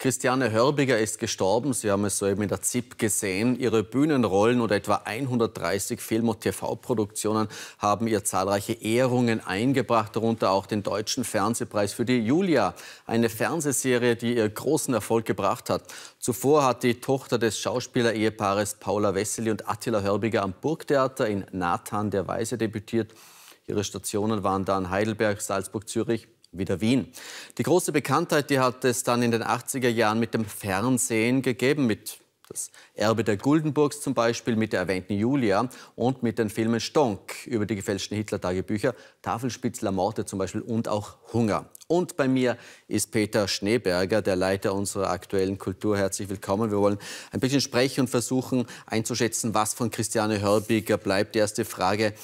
Christiane Hörbiger ist gestorben. Sie haben es soeben in der ZIP gesehen. Ihre Bühnenrollen und etwa 130 Film- und TV-Produktionen haben ihr zahlreiche Ehrungen eingebracht, darunter auch den Deutschen Fernsehpreis für die Julia, eine Fernsehserie, die ihr großen Erfolg gebracht hat. Zuvor hat die Tochter des Schauspieler-Ehepaares Paula Wessely und Attila Hörbiger am Burgtheater in Nathan der Weise debütiert. Ihre Stationen waren dann Heidelberg, Salzburg, Zürich, wieder Wien. Die große Bekanntheit, die hat es dann in den 80er Jahren mit dem Fernsehen gegeben, mit das Erbe der Guldenburgs zum Beispiel mit der erwähnten Julia und mit den Filmen Stonk über die gefälschten Hitler-Tagebücher, Tafelspitzler Morde zum Beispiel und auch Hunger. Und bei mir ist Peter Schneeberger, der Leiter unserer aktuellen Kultur. Herzlich willkommen. Wir wollen ein bisschen sprechen und versuchen einzuschätzen, was von Christiane Hörbiger bleibt. Die erste Frage,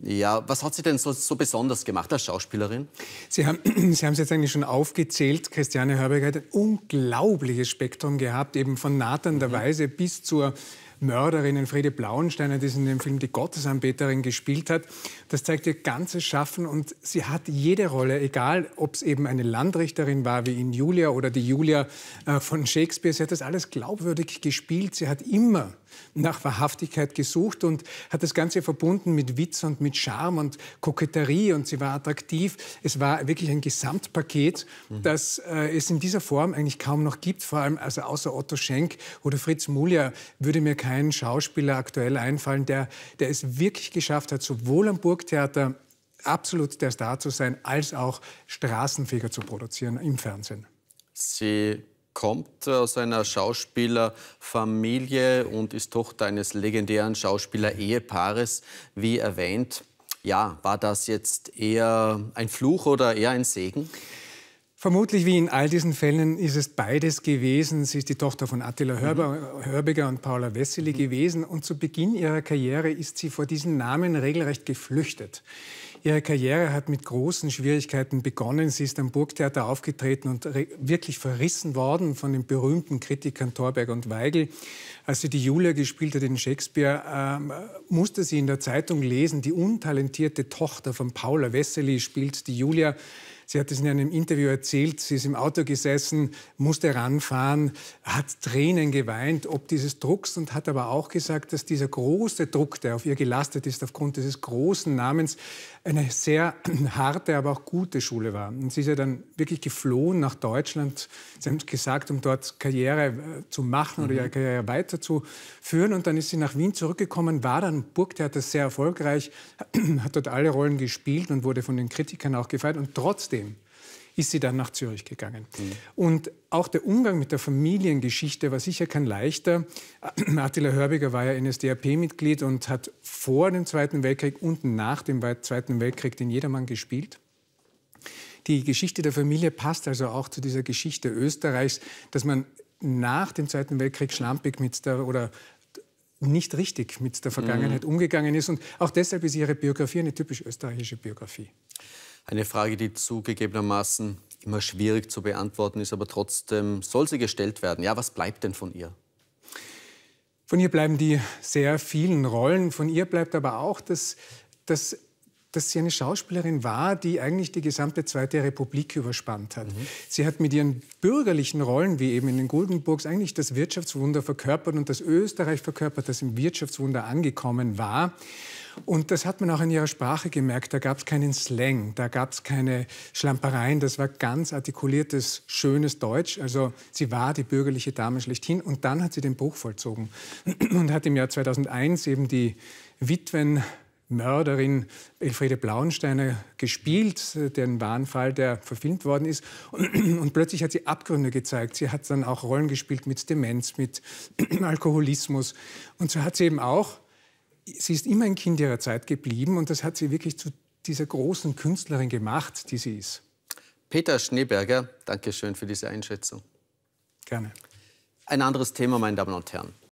ja, was hat Sie denn so, so besonders gemacht als Schauspielerin? Sie haben Sie haben es jetzt eigentlich schon aufgezählt. Christiane Hörberger hat ein unglaubliches Spektrum gehabt, eben von Nathan der mhm. Weise bis zur Mörderin Friede Blauensteiner, die es in dem Film Die Gottesanbeterin gespielt hat. Das zeigt ihr ganzes Schaffen und sie hat jede Rolle, egal ob es eben eine Landrichterin war wie in Julia oder die Julia äh, von Shakespeare, sie hat das alles glaubwürdig gespielt. Sie hat immer nach Wahrhaftigkeit gesucht und hat das Ganze verbunden mit Witz und mit Charme und Koketterie und sie war attraktiv. Es war wirklich ein Gesamtpaket, mhm. das äh, es in dieser Form eigentlich kaum noch gibt. Vor allem also außer Otto Schenk oder Fritz Mulia würde mir kein Schauspieler aktuell einfallen, der, der es wirklich geschafft hat, sowohl am Burgtheater absolut der Star zu sein, als auch Straßenfeger zu produzieren im Fernsehen. Sie kommt aus einer Schauspielerfamilie und ist Tochter eines legendären Schauspieler-Ehepaares. Wie erwähnt, ja, war das jetzt eher ein Fluch oder eher ein Segen? Vermutlich wie in all diesen Fällen ist es beides gewesen. Sie ist die Tochter von Attila mhm. Hörbiger und Paula Wessely mhm. gewesen. Und zu Beginn ihrer Karriere ist sie vor diesen Namen regelrecht geflüchtet. Ihre Karriere hat mit großen Schwierigkeiten begonnen. Sie ist am Burgtheater aufgetreten und wirklich verrissen worden von den berühmten Kritikern Thorberg und Weigel. Als sie die Julia gespielt hat in Shakespeare, ähm, musste sie in der Zeitung lesen, die untalentierte Tochter von Paula Wessely spielt die Julia. Sie hat es in einem Interview erzählt, sie ist im Auto gesessen, musste ranfahren, hat Tränen geweint, ob dieses Drucks und hat aber auch gesagt, dass dieser große Druck, der auf ihr gelastet ist, aufgrund dieses großen Namens, eine sehr harte, aber auch gute Schule war. Und sie ist ja dann wirklich geflohen nach Deutschland. Sie haben gesagt, um dort Karriere äh, zu machen oder mhm. ihre Karriere weiterzuführen. Und dann ist sie nach Wien zurückgekommen, war dann Burgtheater sehr erfolgreich, hat dort alle Rollen gespielt und wurde von den Kritikern auch gefeiert. Und trotzdem trotzdem ist sie dann nach Zürich gegangen. Mhm. Und auch der Umgang mit der Familiengeschichte war sicher kein leichter. Attila Hörbiger war ja NSDAP-Mitglied und hat vor dem Zweiten Weltkrieg und nach dem Zweiten Weltkrieg den Jedermann gespielt. Die Geschichte der Familie passt also auch zu dieser Geschichte Österreichs, dass man nach dem Zweiten Weltkrieg schlampig mit der oder nicht richtig mit der Vergangenheit mhm. umgegangen ist. Und auch deshalb ist ihre Biografie eine typisch österreichische Biografie. Eine Frage, die zugegebenermaßen immer schwierig zu beantworten ist, aber trotzdem soll sie gestellt werden. Ja, was bleibt denn von ihr? Von ihr bleiben die sehr vielen Rollen. Von ihr bleibt aber auch, dass, dass, dass sie eine Schauspielerin war, die eigentlich die gesamte Zweite Republik überspannt hat. Mhm. Sie hat mit ihren bürgerlichen Rollen, wie eben in den Guldenburgs, eigentlich das Wirtschaftswunder verkörpert und das Österreich verkörpert, das im Wirtschaftswunder angekommen war. Und das hat man auch in ihrer Sprache gemerkt. Da gab es keinen Slang, da gab es keine Schlampereien. Das war ganz artikuliertes, schönes Deutsch. Also sie war die bürgerliche Dame schlechthin. Und dann hat sie den Bruch vollzogen und hat im Jahr 2001 eben die Witwenmörderin Elfriede Blauensteiner gespielt, den wahren Fall, der verfilmt worden ist. Und plötzlich hat sie Abgründe gezeigt. Sie hat dann auch Rollen gespielt mit Demenz, mit Alkoholismus. Und so hat sie eben auch sie ist immer ein Kind ihrer Zeit geblieben und das hat sie wirklich zu dieser großen Künstlerin gemacht, die sie ist. Peter Schneeberger, danke schön für diese Einschätzung. Gerne. Ein anderes Thema, meine Damen und Herren.